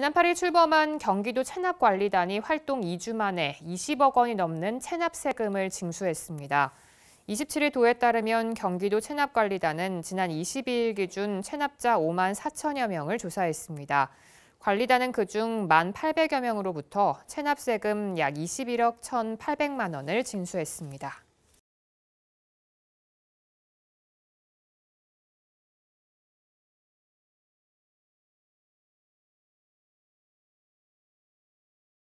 지난 8일 출범한 경기도 체납관리단이 활동 2주 만에 20억 원이 넘는 체납 세금을 징수했습니다. 27일 도에 따르면 경기도 체납관리단은 지난 22일 기준 체납자 5만 4천여 명을 조사했습니다. 관리단은 그중 1만 800여 명으로부터 체납세금 약 21억 1,800만 원을 징수했습니다.